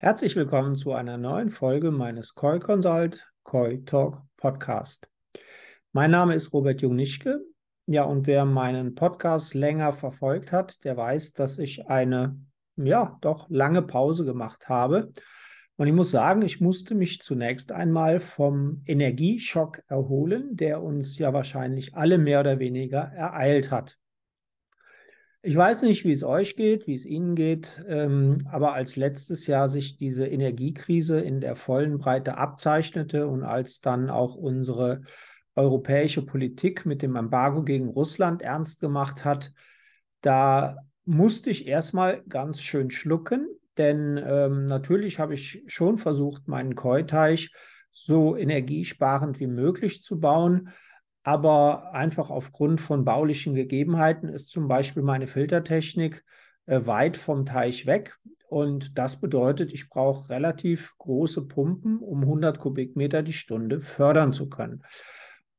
Herzlich willkommen zu einer neuen Folge meines Koi Consult Koi Talk Podcast. Mein Name ist Robert Jungnischke. Ja, und wer meinen Podcast länger verfolgt hat, der weiß, dass ich eine, ja, doch lange Pause gemacht habe. Und ich muss sagen, ich musste mich zunächst einmal vom Energieschock erholen, der uns ja wahrscheinlich alle mehr oder weniger ereilt hat. Ich weiß nicht, wie es euch geht, wie es Ihnen geht, ähm, aber als letztes Jahr sich diese Energiekrise in der vollen Breite abzeichnete und als dann auch unsere europäische Politik mit dem Embargo gegen Russland ernst gemacht hat, da musste ich erstmal ganz schön schlucken, denn ähm, natürlich habe ich schon versucht, meinen Keuteich so energiesparend wie möglich zu bauen aber einfach aufgrund von baulichen Gegebenheiten ist zum Beispiel meine Filtertechnik äh, weit vom Teich weg. Und das bedeutet, ich brauche relativ große Pumpen, um 100 Kubikmeter die Stunde fördern zu können.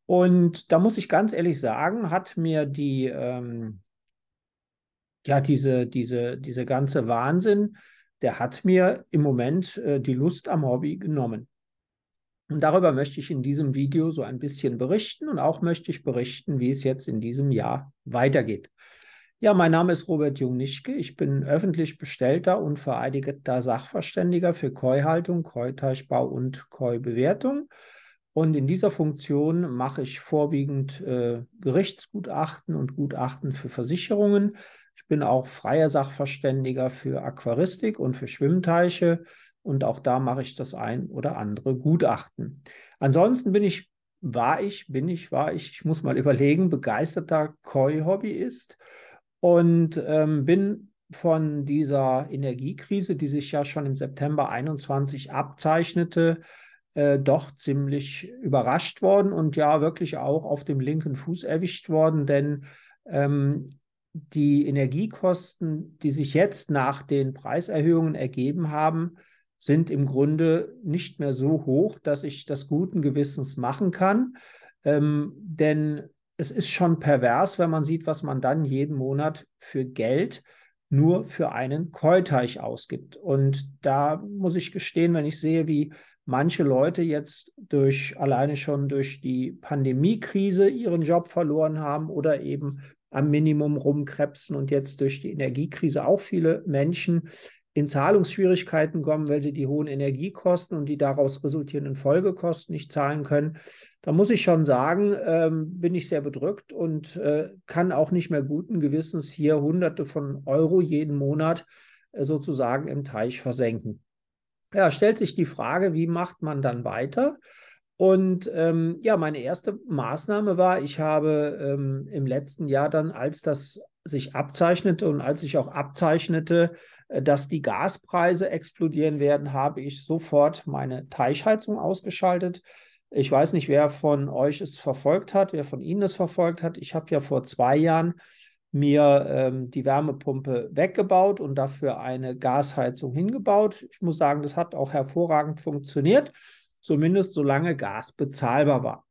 Und da muss ich ganz ehrlich sagen, hat mir die, ähm, ja, diese, diese, diese ganze Wahnsinn, der hat mir im Moment äh, die Lust am Hobby genommen. Und darüber möchte ich in diesem Video so ein bisschen berichten und auch möchte ich berichten, wie es jetzt in diesem Jahr weitergeht. Ja, mein Name ist Robert Jung-Nischke. Ich bin öffentlich bestellter und vereidigter Sachverständiger für Keuhaltung, Keuteichbau und Keubewertung. Und in dieser Funktion mache ich vorwiegend äh, Gerichtsgutachten und Gutachten für Versicherungen. Ich bin auch freier Sachverständiger für Aquaristik und für Schwimmteiche. Und auch da mache ich das ein oder andere Gutachten. Ansonsten bin ich, war ich, bin ich, war ich, ich muss mal überlegen, begeisterter Koi-Hobbyist und ähm, bin von dieser Energiekrise, die sich ja schon im September 21 abzeichnete, äh, doch ziemlich überrascht worden und ja wirklich auch auf dem linken Fuß erwischt worden, denn ähm, die Energiekosten, die sich jetzt nach den Preiserhöhungen ergeben haben, sind im Grunde nicht mehr so hoch, dass ich das guten Gewissens machen kann. Ähm, denn es ist schon pervers, wenn man sieht, was man dann jeden Monat für Geld nur für einen Keuteich ausgibt. Und da muss ich gestehen, wenn ich sehe, wie manche Leute jetzt durch alleine schon durch die Pandemiekrise ihren Job verloren haben oder eben am Minimum rumkrebsen und jetzt durch die Energiekrise auch viele Menschen in Zahlungsschwierigkeiten kommen, weil sie die hohen Energiekosten und die daraus resultierenden Folgekosten nicht zahlen können. Da muss ich schon sagen, ähm, bin ich sehr bedrückt und äh, kann auch nicht mehr guten Gewissens hier Hunderte von Euro jeden Monat äh, sozusagen im Teich versenken. Ja, stellt sich die Frage, wie macht man dann weiter? Und ähm, ja, meine erste Maßnahme war, ich habe ähm, im letzten Jahr dann, als das sich abzeichnete und als ich auch abzeichnete, äh, dass die Gaspreise explodieren werden, habe ich sofort meine Teichheizung ausgeschaltet. Ich weiß nicht, wer von euch es verfolgt hat, wer von Ihnen es verfolgt hat. Ich habe ja vor zwei Jahren mir ähm, die Wärmepumpe weggebaut und dafür eine Gasheizung hingebaut. Ich muss sagen, das hat auch hervorragend funktioniert, zumindest solange Gas bezahlbar war.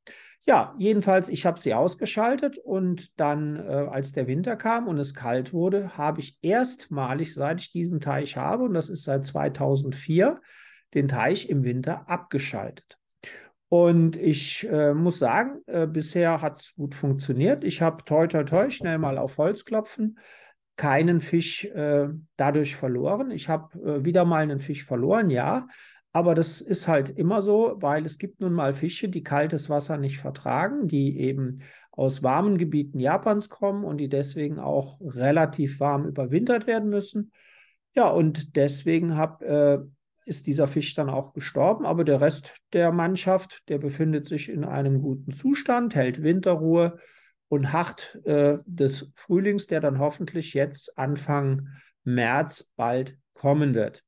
Ja, jedenfalls, ich habe sie ausgeschaltet und dann, äh, als der Winter kam und es kalt wurde, habe ich erstmalig, seit ich diesen Teich habe, und das ist seit 2004, den Teich im Winter abgeschaltet. Und ich äh, muss sagen, äh, bisher hat es gut funktioniert. Ich habe toi, toi, toi, schnell mal auf Holz klopfen, keinen Fisch äh, dadurch verloren. Ich habe äh, wieder mal einen Fisch verloren, ja, aber das ist halt immer so, weil es gibt nun mal Fische, die kaltes Wasser nicht vertragen, die eben aus warmen Gebieten Japans kommen und die deswegen auch relativ warm überwintert werden müssen. Ja, und deswegen hab, äh, ist dieser Fisch dann auch gestorben, aber der Rest der Mannschaft, der befindet sich in einem guten Zustand, hält Winterruhe und harrt äh, des Frühlings, der dann hoffentlich jetzt Anfang März bald kommen wird.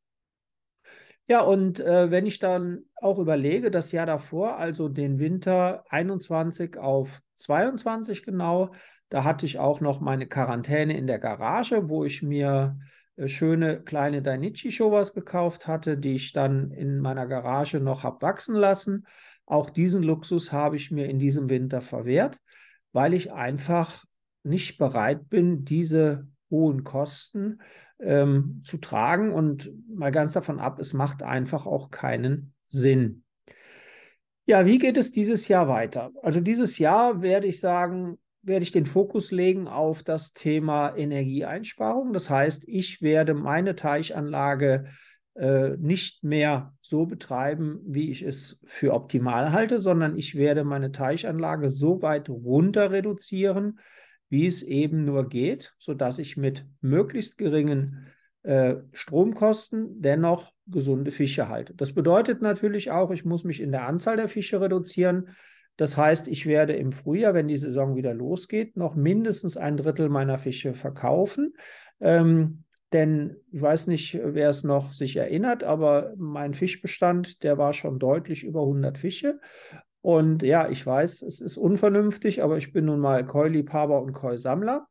Ja, und äh, wenn ich dann auch überlege, das Jahr davor, also den Winter 21 auf 22 genau, da hatte ich auch noch meine Quarantäne in der Garage, wo ich mir äh, schöne kleine dainichi Showers gekauft hatte, die ich dann in meiner Garage noch habe wachsen lassen. Auch diesen Luxus habe ich mir in diesem Winter verwehrt, weil ich einfach nicht bereit bin, diese hohen Kosten ähm, zu tragen. Und mal ganz davon ab, es macht einfach auch keinen Sinn. Ja, wie geht es dieses Jahr weiter? Also dieses Jahr werde ich sagen, werde ich den Fokus legen auf das Thema Energieeinsparung. Das heißt, ich werde meine Teichanlage äh, nicht mehr so betreiben, wie ich es für optimal halte, sondern ich werde meine Teichanlage so weit runter reduzieren, wie es eben nur geht, sodass ich mit möglichst geringen äh, Stromkosten dennoch gesunde Fische halte. Das bedeutet natürlich auch, ich muss mich in der Anzahl der Fische reduzieren. Das heißt, ich werde im Frühjahr, wenn die Saison wieder losgeht, noch mindestens ein Drittel meiner Fische verkaufen. Ähm, denn ich weiß nicht, wer es noch sich erinnert, aber mein Fischbestand, der war schon deutlich über 100 Fische. Und ja, ich weiß, es ist unvernünftig, aber ich bin nun mal Koi-Liebhaber und Koi-Sammler.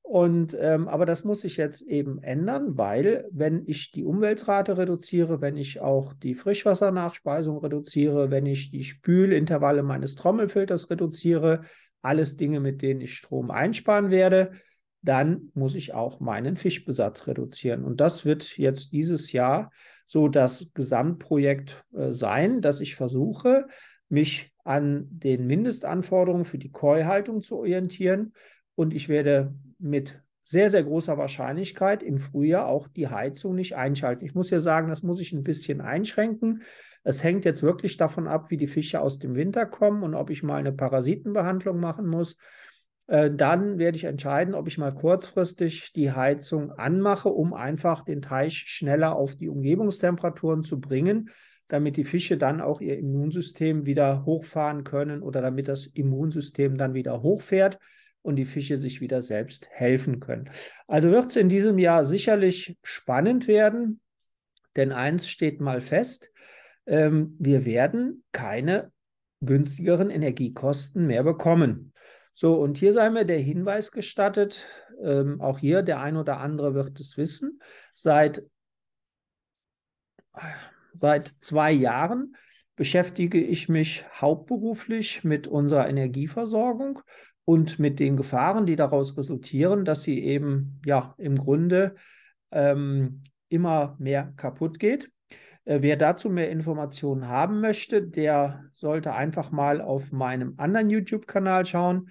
Und ähm, aber das muss ich jetzt eben ändern, weil wenn ich die Umweltrate reduziere, wenn ich auch die Frischwassernachspeisung reduziere, wenn ich die Spülintervalle meines Trommelfilters reduziere, alles Dinge, mit denen ich Strom einsparen werde, dann muss ich auch meinen Fischbesatz reduzieren. Und das wird jetzt dieses Jahr so das Gesamtprojekt äh, sein, dass ich versuche, mich an den Mindestanforderungen für die Keuhaltung zu orientieren und ich werde mit sehr, sehr großer Wahrscheinlichkeit im Frühjahr auch die Heizung nicht einschalten. Ich muss ja sagen, das muss ich ein bisschen einschränken. Es hängt jetzt wirklich davon ab, wie die Fische aus dem Winter kommen und ob ich mal eine Parasitenbehandlung machen muss. Äh, dann werde ich entscheiden, ob ich mal kurzfristig die Heizung anmache, um einfach den Teich schneller auf die Umgebungstemperaturen zu bringen damit die Fische dann auch ihr Immunsystem wieder hochfahren können oder damit das Immunsystem dann wieder hochfährt und die Fische sich wieder selbst helfen können. Also wird es in diesem Jahr sicherlich spannend werden, denn eins steht mal fest, ähm, wir werden keine günstigeren Energiekosten mehr bekommen. So, und hier sei mir der Hinweis gestattet, ähm, auch hier der ein oder andere wird es wissen, seit Seit zwei Jahren beschäftige ich mich hauptberuflich mit unserer Energieversorgung und mit den Gefahren, die daraus resultieren, dass sie eben ja im Grunde ähm, immer mehr kaputt geht. Äh, wer dazu mehr Informationen haben möchte, der sollte einfach mal auf meinem anderen YouTube-Kanal schauen.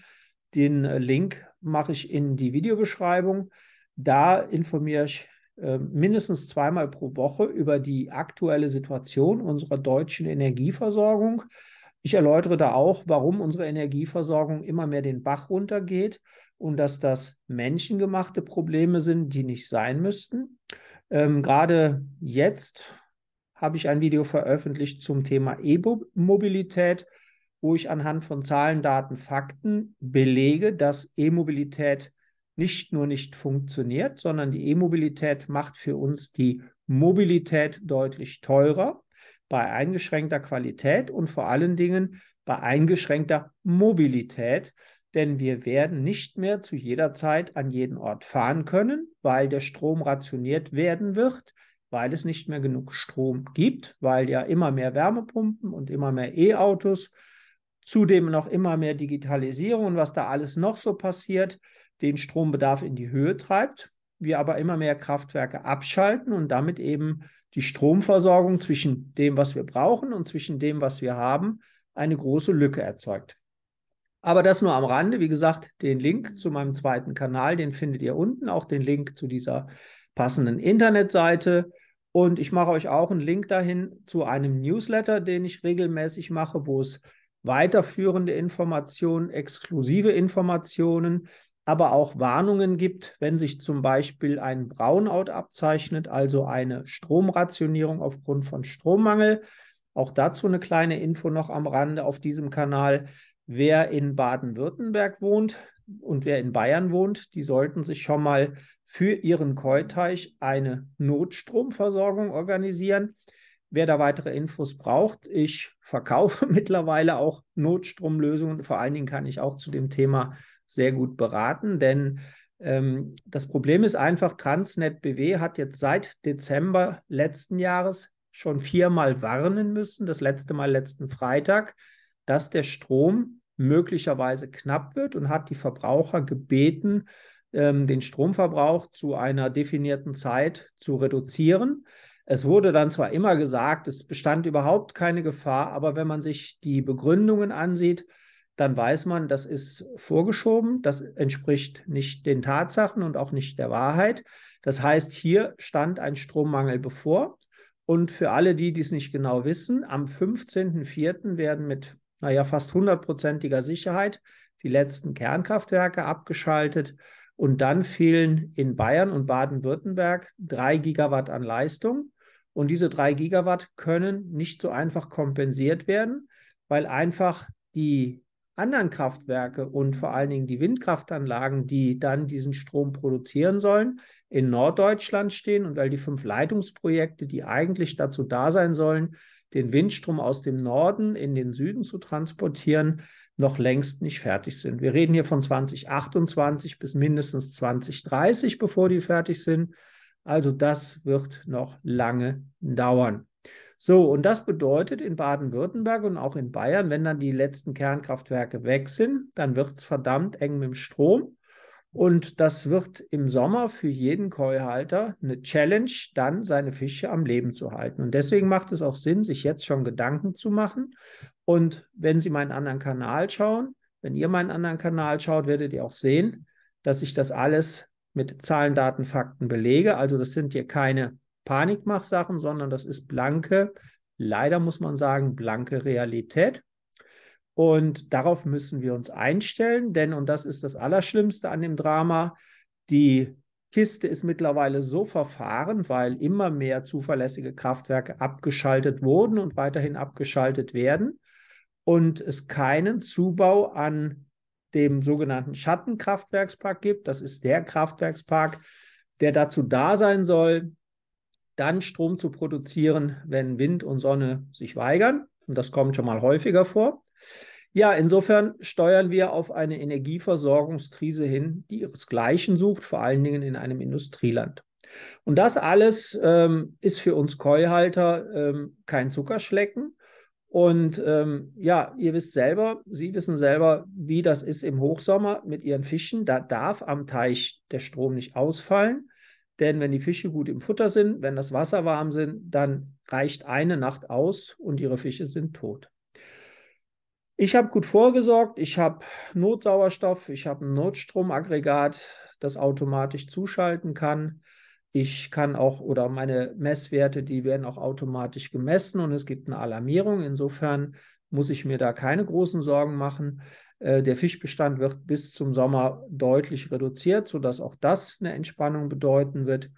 Den äh, Link mache ich in die Videobeschreibung. Da informiere ich ähm, mindestens zweimal pro Woche über die aktuelle Situation unserer deutschen Energieversorgung. Ich erläutere da auch, warum unsere Energieversorgung immer mehr den Bach runtergeht und dass das menschengemachte Probleme sind, die nicht sein müssten. Ähm, gerade jetzt habe ich ein Video veröffentlicht zum Thema E-Mobilität, wo ich anhand von Zahlen, Daten, Fakten belege, dass E-Mobilität nicht nur nicht funktioniert, sondern die E-Mobilität macht für uns die Mobilität deutlich teurer bei eingeschränkter Qualität und vor allen Dingen bei eingeschränkter Mobilität. Denn wir werden nicht mehr zu jeder Zeit an jeden Ort fahren können, weil der Strom rationiert werden wird, weil es nicht mehr genug Strom gibt, weil ja immer mehr Wärmepumpen und immer mehr E-Autos, zudem noch immer mehr Digitalisierung und was da alles noch so passiert den Strombedarf in die Höhe treibt, wir aber immer mehr Kraftwerke abschalten und damit eben die Stromversorgung zwischen dem, was wir brauchen und zwischen dem, was wir haben, eine große Lücke erzeugt. Aber das nur am Rande. Wie gesagt, den Link mhm. zu meinem zweiten Kanal, den findet ihr unten, auch den Link zu dieser passenden Internetseite. Und ich mache euch auch einen Link dahin zu einem Newsletter, den ich regelmäßig mache, wo es weiterführende Informationen, exklusive Informationen aber auch Warnungen gibt, wenn sich zum Beispiel ein Brownout abzeichnet, also eine Stromrationierung aufgrund von Strommangel. Auch dazu eine kleine Info noch am Rande auf diesem Kanal. Wer in Baden-Württemberg wohnt und wer in Bayern wohnt, die sollten sich schon mal für ihren Keuteich eine Notstromversorgung organisieren. Wer da weitere Infos braucht, ich verkaufe mittlerweile auch Notstromlösungen. Vor allen Dingen kann ich auch zu dem Thema sehr gut beraten, denn ähm, das Problem ist einfach, Transnet BW hat jetzt seit Dezember letzten Jahres schon viermal warnen müssen, das letzte Mal letzten Freitag, dass der Strom möglicherweise knapp wird und hat die Verbraucher gebeten, ähm, den Stromverbrauch zu einer definierten Zeit zu reduzieren. Es wurde dann zwar immer gesagt, es bestand überhaupt keine Gefahr, aber wenn man sich die Begründungen ansieht, dann weiß man, das ist vorgeschoben, das entspricht nicht den Tatsachen und auch nicht der Wahrheit. Das heißt, hier stand ein Strommangel bevor. Und für alle die, dies nicht genau wissen, am 15.04. werden mit, naja, fast hundertprozentiger Sicherheit die letzten Kernkraftwerke abgeschaltet. Und dann fehlen in Bayern und Baden-Württemberg drei Gigawatt an Leistung. Und diese drei Gigawatt können nicht so einfach kompensiert werden, weil einfach die anderen Kraftwerke und vor allen Dingen die Windkraftanlagen, die dann diesen Strom produzieren sollen, in Norddeutschland stehen und weil die fünf Leitungsprojekte, die eigentlich dazu da sein sollen, den Windstrom aus dem Norden in den Süden zu transportieren, noch längst nicht fertig sind. Wir reden hier von 2028 bis mindestens 2030, bevor die fertig sind. Also das wird noch lange dauern. So, und das bedeutet in Baden-Württemberg und auch in Bayern, wenn dann die letzten Kernkraftwerke weg sind, dann wird es verdammt eng mit dem Strom. Und das wird im Sommer für jeden Keuhalter eine Challenge, dann seine Fische am Leben zu halten. Und deswegen macht es auch Sinn, sich jetzt schon Gedanken zu machen. Und wenn Sie meinen anderen Kanal schauen, wenn ihr meinen anderen Kanal schaut, werdet ihr auch sehen, dass ich das alles mit Zahlen, Daten, Fakten, Belege. Also das sind hier keine Panikmachsachen, sondern das ist blanke, leider muss man sagen, blanke Realität. Und darauf müssen wir uns einstellen, denn, und das ist das Allerschlimmste an dem Drama, die Kiste ist mittlerweile so verfahren, weil immer mehr zuverlässige Kraftwerke abgeschaltet wurden und weiterhin abgeschaltet werden und es keinen Zubau an dem sogenannten Schattenkraftwerkspark gibt. Das ist der Kraftwerkspark, der dazu da sein soll, dann Strom zu produzieren, wenn Wind und Sonne sich weigern. Und das kommt schon mal häufiger vor. Ja, insofern steuern wir auf eine Energieversorgungskrise hin, die ihresgleichen sucht, vor allen Dingen in einem Industrieland. Und das alles ähm, ist für uns Keuhalter ähm, kein Zuckerschlecken, und ähm, ja, ihr wisst selber, Sie wissen selber, wie das ist im Hochsommer mit Ihren Fischen. Da darf am Teich der Strom nicht ausfallen, denn wenn die Fische gut im Futter sind, wenn das Wasser warm sind, dann reicht eine Nacht aus und Ihre Fische sind tot. Ich habe gut vorgesorgt, ich habe Notsauerstoff, ich habe ein Notstromaggregat, das automatisch zuschalten kann. Ich kann auch oder meine Messwerte, die werden auch automatisch gemessen und es gibt eine Alarmierung. Insofern muss ich mir da keine großen Sorgen machen. Äh, der Fischbestand wird bis zum Sommer deutlich reduziert, sodass auch das eine Entspannung bedeuten wird.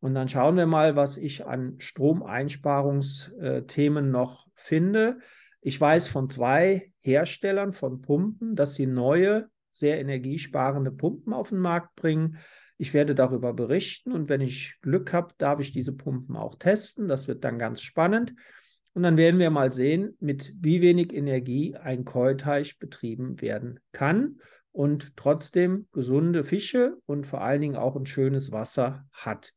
Und dann schauen wir mal, was ich an Stromeinsparungsthemen noch finde. Ich weiß von zwei Herstellern von Pumpen, dass sie neue, sehr energiesparende Pumpen auf den Markt bringen. Ich werde darüber berichten und wenn ich Glück habe, darf ich diese Pumpen auch testen. Das wird dann ganz spannend. Und dann werden wir mal sehen, mit wie wenig Energie ein Keuteich betrieben werden kann und trotzdem gesunde Fische und vor allen Dingen auch ein schönes Wasser hat.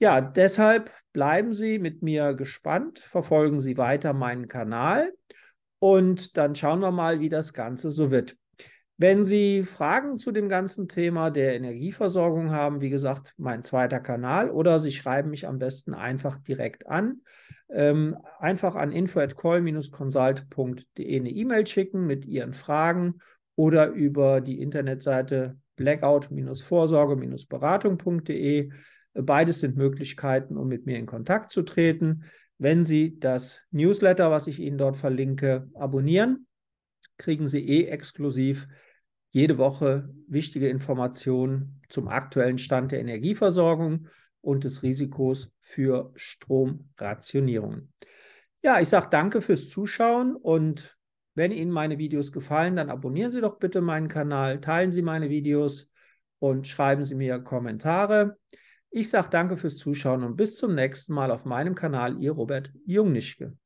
Ja, deshalb bleiben Sie mit mir gespannt, verfolgen Sie weiter meinen Kanal und dann schauen wir mal, wie das Ganze so wird. Wenn Sie Fragen zu dem ganzen Thema der Energieversorgung haben, wie gesagt, mein zweiter Kanal oder Sie schreiben mich am besten einfach direkt an. Ähm, einfach an info at consultde eine E-Mail schicken mit Ihren Fragen oder über die Internetseite blackout-vorsorge-beratung.de. Beides sind Möglichkeiten, um mit mir in Kontakt zu treten. Wenn Sie das Newsletter, was ich Ihnen dort verlinke, abonnieren, kriegen Sie eh exklusiv jede Woche wichtige Informationen zum aktuellen Stand der Energieversorgung und des Risikos für Stromrationierungen. Ja, ich sage danke fürs Zuschauen und wenn Ihnen meine Videos gefallen, dann abonnieren Sie doch bitte meinen Kanal, teilen Sie meine Videos und schreiben Sie mir Kommentare. Ich sage danke fürs Zuschauen und bis zum nächsten Mal auf meinem Kanal, Ihr Robert Jungnischke.